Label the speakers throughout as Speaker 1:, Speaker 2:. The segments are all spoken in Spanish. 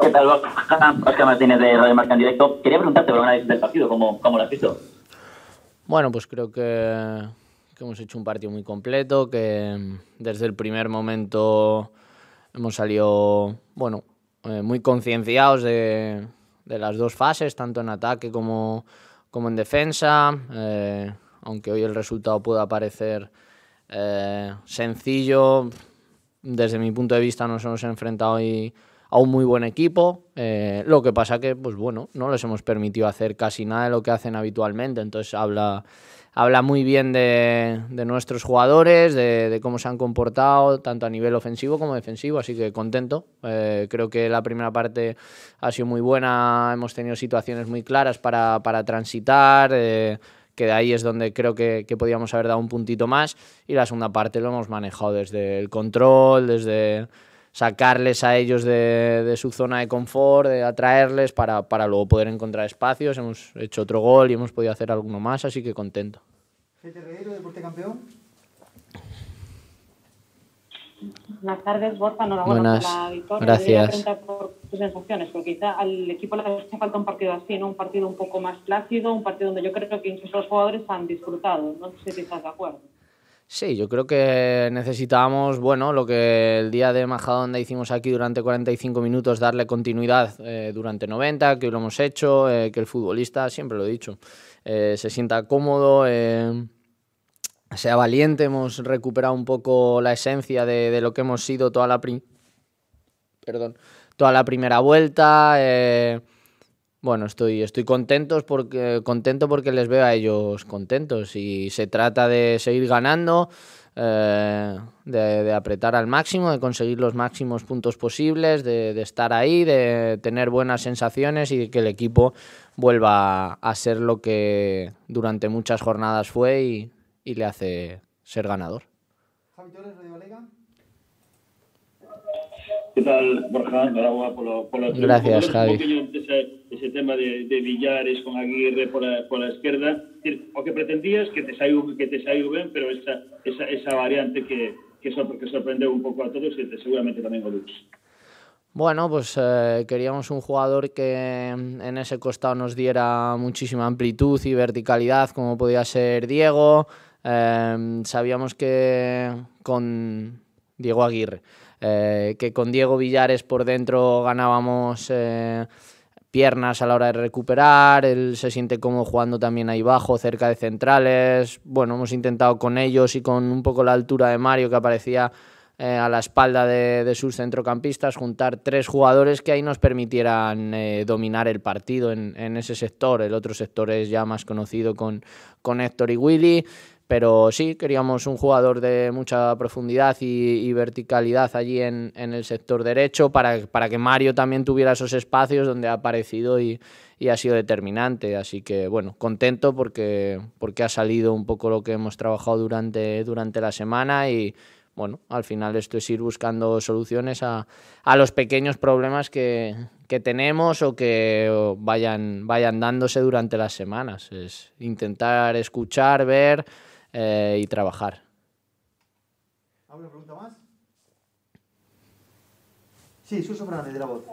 Speaker 1: ¿qué tal? Oscar Martínez de Radio Marca en directo. Quería preguntarte del partido, ¿cómo, cómo lo has visto?
Speaker 2: Bueno, pues creo que, hemos hecho un partido muy completo, que desde el primer momento hemos salido, bueno, eh, muy concienciados de, las dos fases, tanto en ataque como, como en defensa, eh, aunque hoy el resultado pueda parecer eh, sencillo, desde mi punto de vista nos hemos enfrentado hoy a un muy buen equipo. Eh, lo que pasa que, pues bueno, no les hemos permitido hacer casi nada de lo que hacen habitualmente. Entonces habla, habla muy bien de, nuestros jugadores, de, cómo se han comportado, tanto a nivel ofensivo como defensivo. Así que contento. Eh, creo que la primera parte ha sido muy buena. Hemos tenido situaciones muy claras para, para transitar. Eh, que de ahí es donde creo que, que, podíamos haber dado un puntito más. Y la segunda parte lo hemos manejado desde el control, desde sacarles a ellos de, su zona de confort, de atraerles para, para luego poder encontrar espacios. Hemos hecho otro gol y hemos podido hacer alguno más, así que contento.
Speaker 1: Reguero, Deporte Campeón. Buenas tardes, Borja. Enhorabuena Buenas. por la victoria. Gracias. por tus sensaciones, porque quizá al equipo le hace falta un partido así, ¿no? Un partido un poco más plácido, un partido donde yo creo que incluso los jugadores han disfrutado. No sé si estás de acuerdo.
Speaker 2: Sí, yo creo que necesitábamos, bueno, lo que el día de Majadonda hicimos aquí durante 45 minutos, darle continuidad eh, durante 90, que lo hemos hecho, eh, que el futbolista, siempre lo he dicho, eh, se sienta cómodo, sea valiente, hemos recuperado un poco la esencia de, lo que hemos sido toda la, pri Perdón, toda la primera vuelta bueno, estoy, estoy contentos porque, contento porque les veo a ellos contentos y se trata de seguir ganando, eh, de, apretar al máximo, de conseguir los máximos puntos posibles, de, estar ahí, de tener buenas sensaciones y de que el equipo vuelva a ser lo que durante muchas jornadas fue y, le hace ser ganador.
Speaker 1: Radio ¿Qué tal, Borja? por, por Gracias, Javi. Ese, tema de, de, Villares con Aguirre por la, por la izquierda. O que pretendías que te salió, que te salió bien, pero esa, esa, esa variante que, que, sor, sorprende un poco a todos y e te, seguramente también a Lux.
Speaker 2: Bueno, pues eh, queríamos un jugador que en ese costado nos diera muchísima amplitud y verticalidad, como podía ser Diego. Eh, sabíamos que con Diego Aguirre. Eh, que con Diego Villares por dentro ganábamos eh, piernas a la hora de recuperar, él se siente como jugando también ahí bajo, cerca de centrales. Bueno, hemos intentado con ellos y con un poco la altura de Mario que aparecía eh, a la espalda de, sus centrocampistas, juntar tres jugadores que ahí nos permitieran dominar el partido en, ese sector. El otro sector es ya más conocido con, con Héctor y Willy pero sí, queríamos un jugador de mucha profundidad y, verticalidad allí en, el sector derecho para, que Mario también tuviera esos espacios donde ha aparecido y, ha sido determinante. Así que bueno, contento porque, porque ha salido un poco lo que hemos trabajado durante, durante la semana y bueno, al final esto es ir buscando soluciones a, los pequeños problemas que, tenemos o que vayan, vayan dándose durante las semanas. Es intentar escuchar, ver eh, y trabajar.
Speaker 1: ¿Alguna pregunta más? Sí, Suso Fernández, de la voz.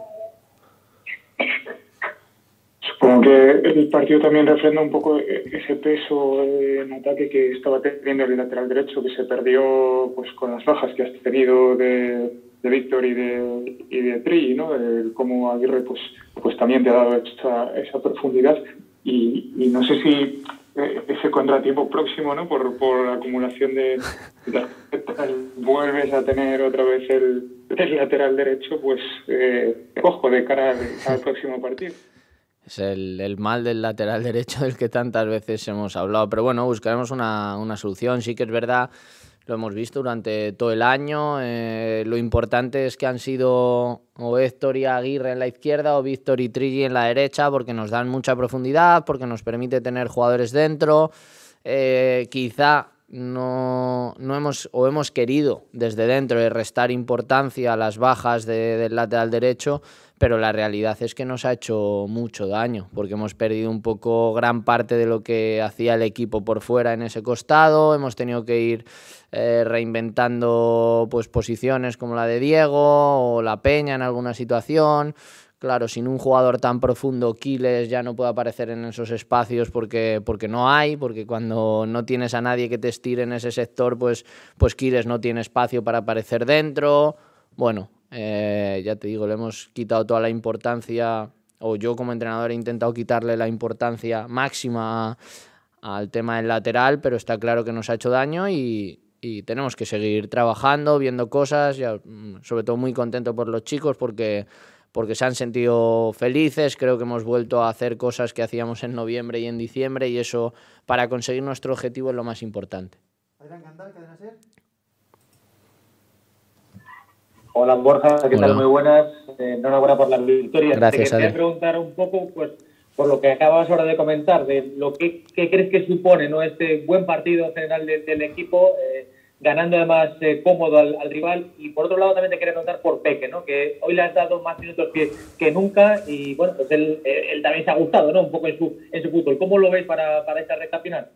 Speaker 1: Supongo que el partido también refrenda un poco ese peso en ataque que estaba teniendo el lateral derecho, que se perdió pues con las bajas que has tenido de, de Víctor y de, y de Tri, ¿no? como Aguirre pues, pues también te ha dado esa, profundidad. y no sé si eh, ese contratiempo próximo, ¿no? Por, por acumulación de, vuelves a tener otra vez el, lateral derecho, pues eh, ojo de cara al, al, próximo partido.
Speaker 2: Es el, el, mal del lateral derecho del que tantas veces hemos hablado, pero bueno, buscaremos una, una solución. Sí que es verdad lo hemos visto durante todo el año. Eh, lo importante es que han sido o Héctor y Aguirre en la izquierda o Víctor y Trigi en la derecha porque nos dan mucha profundidad, porque nos permite tener jugadores dentro. Eh, quizá no, hemos o hemos querido desde dentro de restar importancia a las bajas del lateral derecho, pero la realidad es que nos ha hecho mucho daño, porque hemos perdido un poco gran parte de lo que hacía el equipo por fuera en ese costado, hemos tenido que ir eh, reinventando pues, posiciones como la de Diego o la Peña en alguna situación, Claro, sin un jugador tan profundo, Kiles ya no puede aparecer en esos espacios porque, porque no hay, porque cuando no tienes a nadie que te estire en ese sector, pues, pues Kiles no tiene espacio para aparecer dentro. Bueno, eh, ya te digo, le hemos quitado toda la importancia, o yo como entrenador he intentado quitarle la importancia máxima al tema del lateral, pero está claro que nos ha hecho daño y, tenemos que seguir trabajando, viendo cosas, mm, sobre todo muy contento por los chicos porque porque se han sentido felices, creo que hemos vuelto a hacer cosas que hacíamos en noviembre y en diciembre y eso para conseguir nuestro objetivo es lo más importante.
Speaker 1: Hola Borja, ¿qué tal? Muy buenas. Eh, enhorabuena por la victoria. Gracias. Te quería preguntar un poco, pues, por lo que acabas ahora de comentar, de lo que, crees que supone ¿no? este buen partido general del equipo, ganando además eh, cómodo al, rival. Y por otro lado también te quería contar por Peque, ¿no? que hoy le has dado más minutos que, que nunca y bueno, pues él, eh, también se ha gustado ¿no? un poco en su, en su fútbol. ¿Cómo lo veis para, para esta recta final?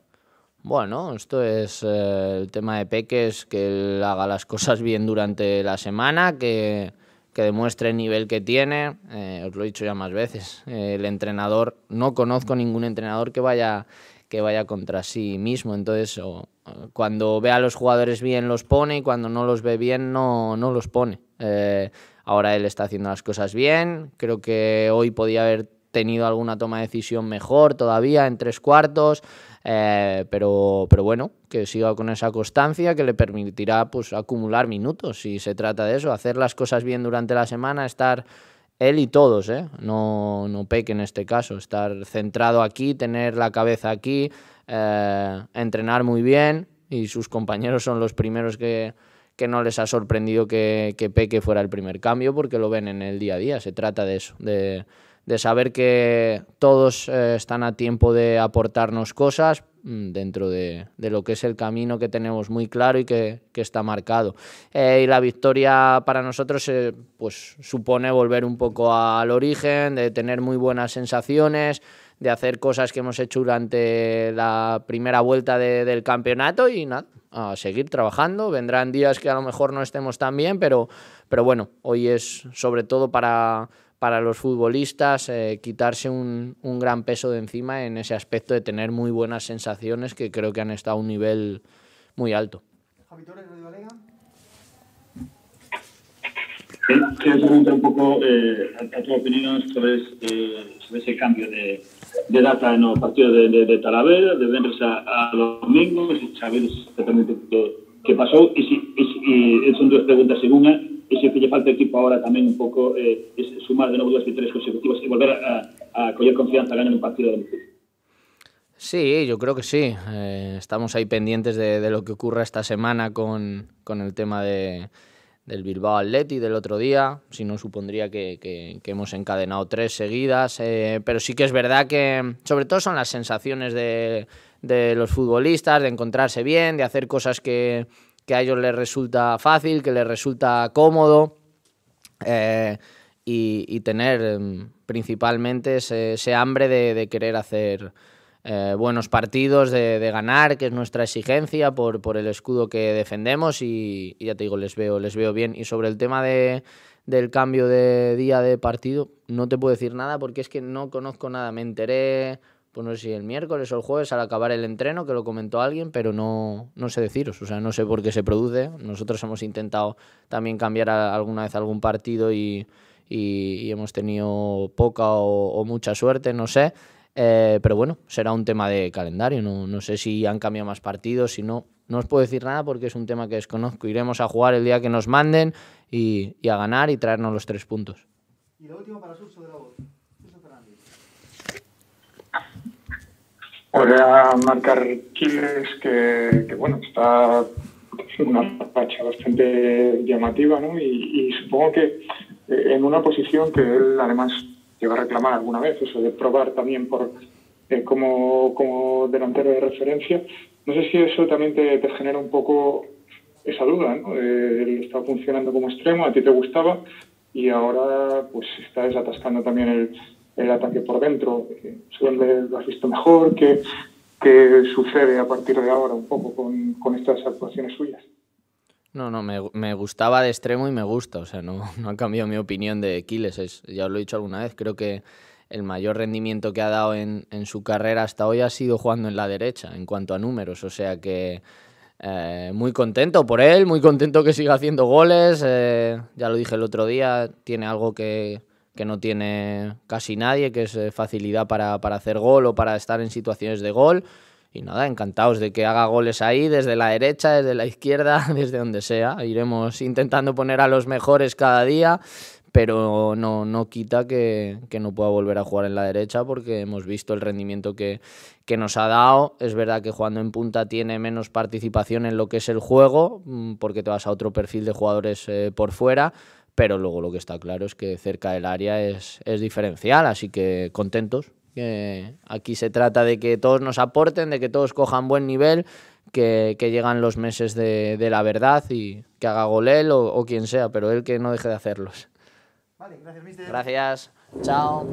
Speaker 2: Bueno, esto es eh, el tema de Peque, es que él haga las cosas bien durante la semana, que, que demuestre el nivel que tiene. os lo he dicho ya más veces, el entrenador, no conozco ningún entrenador que vaya que vaya contra sí mismo. Entonces, cuando ve a los jugadores bien los pone y cuando no los ve bien no, no los pone. Eh, ahora él está haciendo las cosas bien. Creo que hoy podía haber tenido alguna toma de decisión mejor todavía en tres cuartos. Eh, pero, pero bueno, que siga con esa constancia que le permitirá pues, acumular minutos, si se trata de eso, hacer las cosas bien durante la semana, estar él y todos, ¿eh? no, no peque en este caso, estar centrado aquí, tener la cabeza aquí, eh, entrenar muy bien y sus compañeros son los primeros que, que no les ha sorprendido que, que, Peque fuera el primer cambio porque lo ven en el día a día, se trata de eso, de, de saber que todos eh, están a tiempo de aportarnos cosas mm, dentro de, lo que es el camino que tenemos muy claro y que, está marcado. Eh, y la victoria para nosotros eh, pues, supone volver un poco al origen, de tener muy buenas sensaciones, de hacer cosas que hemos hecho durante la primera vuelta del campeonato y nada, a seguir trabajando. Vendrán días que a lo mejor no estemos tan bien, pero, pero bueno, hoy es sobre todo para para los futbolistas eh, quitarse un, un, gran peso de encima en ese aspecto de tener muy buenas sensaciones que creo que han estado a un nivel muy alto.
Speaker 1: Quiero preguntar un poco eh, a, tu opinión eh, sobre, ese cambio de, de, data en los partidos de, de, Talavera, de Vendres a, Domingo, domingo, saber exactamente qué, pasó. Y, si, y, son dos preguntas en es que le falta al equipo ahora también un poco eh, es sumar de nuevo dos tres consecutivos y volver a, a coger confianza ganando un partido de
Speaker 2: Sí, yo creo que sí. Eh, estamos ahí pendientes de, lo que ocurra esta semana con, el tema del Bilbao Atleti del otro día. Si no, supondría que, hemos encadenado tres seguidas. Eh, pero sí que es verdad que, sobre todo, son las sensaciones de los futbolistas, de encontrarse bien, de hacer cosas que, que a ellos les resulta fácil, que les resulta cómodo eh, y, tener em, principalmente ese, hambre de, querer hacer eh, buenos partidos, de, ganar, que es nuestra exigencia por, el escudo que defendemos y, ya te digo, les veo, les veo bien. Y sobre el tema del cambio de día de partido, no te puedo decir nada porque es que no conozco nada, me enteré pues no sé si el miércoles o el jueves al acabar el entreno, que lo comentó alguien, pero no, sé deciros, o sea, no sé por qué se produce. Nosotros hemos intentado también cambiar alguna vez algún partido y, hemos tenido poca o, mucha suerte, no sé. Eh, pero bueno, será un tema de calendario, no, sé si han cambiado más partidos, si no, no os puedo decir nada porque es un tema que desconozco. Iremos a jugar el día que nos manden y, y a ganar y traernos los tres puntos.
Speaker 1: Y lo último para Sur sobre la voz.
Speaker 2: volver a marcar
Speaker 1: Quiles, que, que bueno, está una pacha bastante llamativa, ¿no? Y, supongo que eh, en una posición que él además lleva a reclamar alguna vez, eso de probar también por eh, como, como delantero de referencia, no sé si eso también te, genera un poco esa duda, ¿no? Eh, él estaba funcionando como extremo, a ti te gustaba y ahora pues está desatascando también el el ataque por dentro, dónde lo has visto mejor, qué, sucede a partir de ahora un poco con, estas actuaciones suyas.
Speaker 2: No, no, me, gustaba de extremo y me gusta, o sea, no, no ha cambiado mi opinión de Kiles. ya lo he dicho alguna vez, creo que el mayor rendimiento que ha dado en, su carrera hasta hoy ha sido jugando en la derecha, en cuanto a números, o sea que eh, muy contento por él, muy contento que siga haciendo goles, eh, ya lo dije el otro día, tiene algo que, que no tiene casi nadie, que es eh, facilidad para, hacer gol o para estar en situaciones de gol. Y nada, encantados de que haga goles ahí, desde la derecha, desde la izquierda, desde donde sea. Iremos intentando poner a los mejores cada día, pero no, no quita que, no pueda volver a jugar en la derecha porque hemos visto el rendimiento que, que, nos ha dado. Es verdad que jugando en punta tiene menos participación en lo que es el juego mm, porque te vas a otro perfil de jugadores eh, por fuera, pero luego lo que está claro es que cerca del área es, diferencial, así que contentos. aquí se trata de que todos nos aporten, de que todos cojan buen nivel, que, que llegan los meses de, la verdad y que haga Golel o, o quien sea, pero él que no deje de hacerlos. Vale, gracias, mister. Gracias, chao.